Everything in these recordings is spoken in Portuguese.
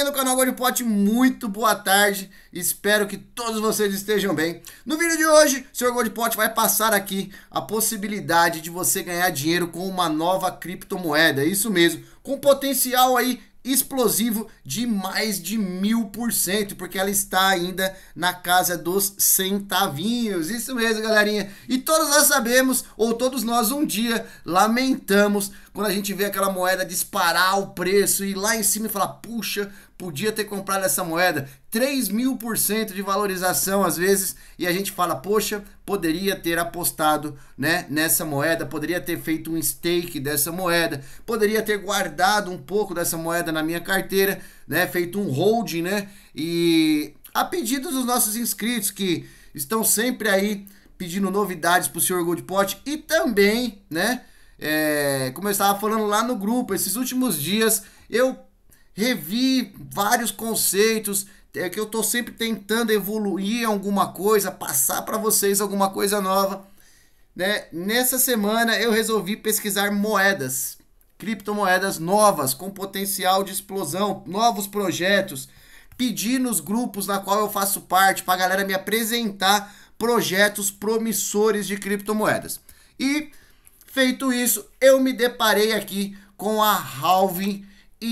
no canal Godipot, muito boa tarde, espero que todos vocês estejam bem. No vídeo de hoje, o Sr. Godipot vai passar aqui a possibilidade de você ganhar dinheiro com uma nova criptomoeda, isso mesmo, com potencial aí explosivo de mais de mil por cento, porque ela está ainda na casa dos centavinhos. Isso mesmo, galerinha. E todos nós sabemos, ou todos nós um dia lamentamos quando a gente vê aquela moeda disparar o preço e lá em cima e falar, puxa, podia ter comprado essa moeda. 3 mil por cento de valorização às vezes, e a gente fala, poxa, poderia ter apostado né, nessa moeda, poderia ter feito um stake dessa moeda, poderia ter guardado um pouco dessa moeda na minha carteira, né? Feito um holding, né? E a pedido dos nossos inscritos que estão sempre aí pedindo novidades para o Sr. Goldpot e também, né? É, como eu estava falando lá no grupo, esses últimos dias eu revi vários conceitos, é que eu estou sempre tentando evoluir alguma coisa, passar para vocês alguma coisa nova. Né? Nessa semana eu resolvi pesquisar moedas, criptomoedas novas com potencial de explosão, novos projetos. Pedi nos grupos na qual eu faço parte para a galera me apresentar projetos promissores de criptomoedas. E Feito isso, eu me deparei aqui com a Halving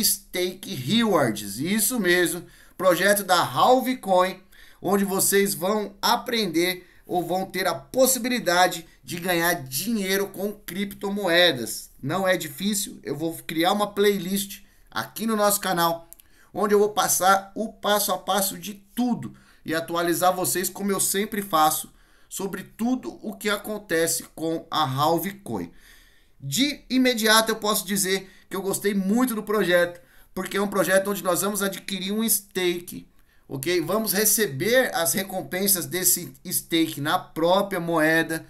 Stake Rewards. Isso mesmo, projeto da Halving Coin, onde vocês vão aprender ou vão ter a possibilidade de ganhar dinheiro com criptomoedas. Não é difícil, eu vou criar uma playlist aqui no nosso canal, onde eu vou passar o passo a passo de tudo e atualizar vocês como eu sempre faço sobre tudo o que acontece com a Halve Coin. De imediato eu posso dizer que eu gostei muito do projeto, porque é um projeto onde nós vamos adquirir um stake, ok? Vamos receber as recompensas desse stake na própria moeda.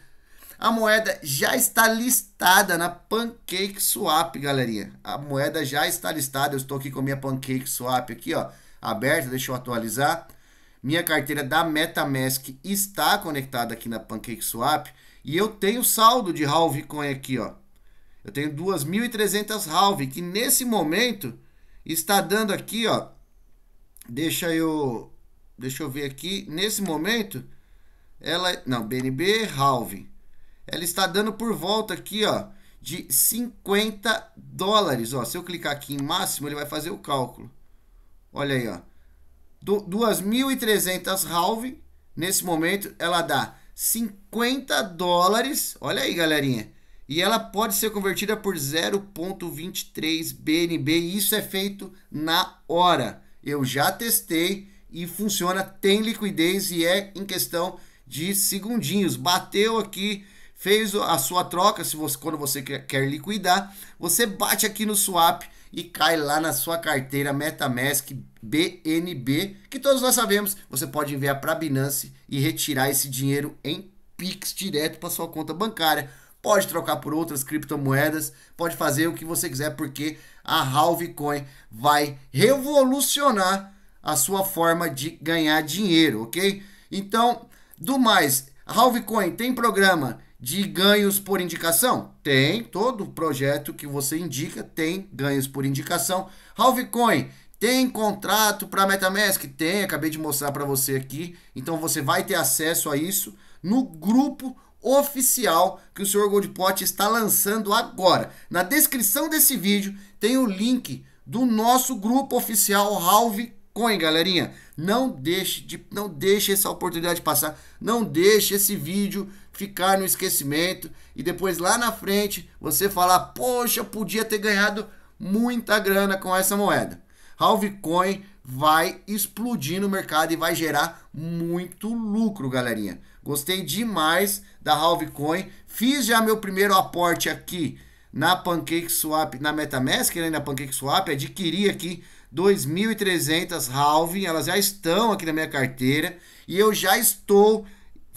A moeda já está listada na Pancake Swap, galerinha. A moeda já está listada. Eu estou aqui com a minha Pancake Swap aqui, ó, aberta. Deixa eu atualizar. Minha carteira da MetaMask está conectada aqui na PancakeSwap e eu tenho saldo de Halvecoin aqui, ó. Eu tenho 2.300 Halve, que nesse momento está dando aqui, ó. Deixa eu deixa eu ver aqui, nesse momento ela, não, BNB Halve. Ela está dando por volta aqui, ó, de 50 dólares, ó. Se eu clicar aqui em máximo, ele vai fazer o cálculo. Olha aí, ó. 2.300 halve, nesse momento, ela dá 50 dólares. Olha aí, galerinha. E ela pode ser convertida por 0.23 BNB. E isso é feito na hora. Eu já testei e funciona, tem liquidez e é em questão de segundinhos. Bateu aqui, fez a sua troca, se você, quando você quer liquidar, você bate aqui no swap e cai lá na sua carteira MetaMask BNB, que todos nós sabemos, você pode enviar para Binance e retirar esse dinheiro em Pix direto para sua conta bancária. Pode trocar por outras criptomoedas, pode fazer o que você quiser, porque a Halvecoin vai revolucionar a sua forma de ganhar dinheiro, ok? Então, do mais, Halvecoin tem programa de ganhos por indicação? Tem, todo projeto que você indica tem ganhos por indicação. Halvecoin tem contrato para MetaMask? Tem, acabei de mostrar para você aqui. Então você vai ter acesso a isso no grupo oficial que o Sr. Goldpot está lançando agora. Na descrição desse vídeo tem o link do nosso grupo oficial Halve Coin, galerinha. Não deixe de não deixe essa oportunidade passar, não deixe esse vídeo ficar no esquecimento e depois lá na frente você falar: "Poxa, podia ter ganhado muita grana com essa moeda". coin vai explodir no mercado e vai gerar muito lucro, galerinha. Gostei demais da coin Fiz já meu primeiro aporte aqui na PancakeSwap, na MetaMask, né, na PancakeSwap, adquiri aqui 2.300 halve elas já estão aqui na minha carteira e eu já estou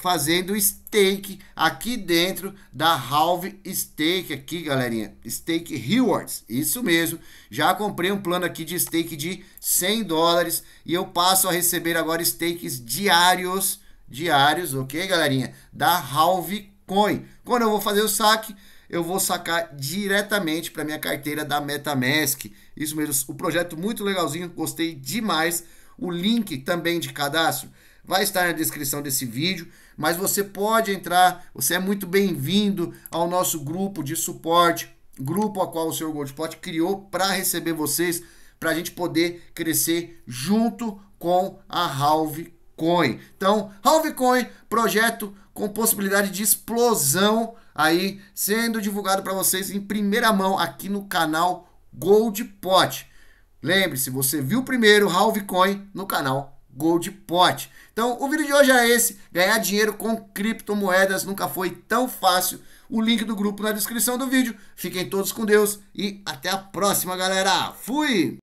fazendo stake aqui dentro da Halve Stake aqui, galerinha. Stake Rewards, isso mesmo. Já comprei um plano aqui de stake de 100 dólares e eu passo a receber agora Steaks diários, diários, ok, galerinha? Da Halve Coin. Quando eu vou fazer o saque, eu vou sacar diretamente para minha carteira da MetaMask. Isso mesmo, o projeto muito legalzinho, gostei demais. O link também de cadastro vai estar na descrição desse vídeo, mas você pode entrar, você é muito bem-vindo ao nosso grupo de suporte, grupo a qual o Sr. Goldspot criou para receber vocês, para a gente poder crescer junto com a Halve Coin. Então, Halve Coin, projeto com possibilidade de explosão aí sendo divulgado para vocês em primeira mão aqui no canal Gold Pot. Lembre-se, você viu primeiro Halve Coin no canal Gold Pot. Então, o vídeo de hoje é esse. Ganhar dinheiro com criptomoedas nunca foi tão fácil. O link do grupo na descrição do vídeo. Fiquem todos com Deus e até a próxima, galera. Fui!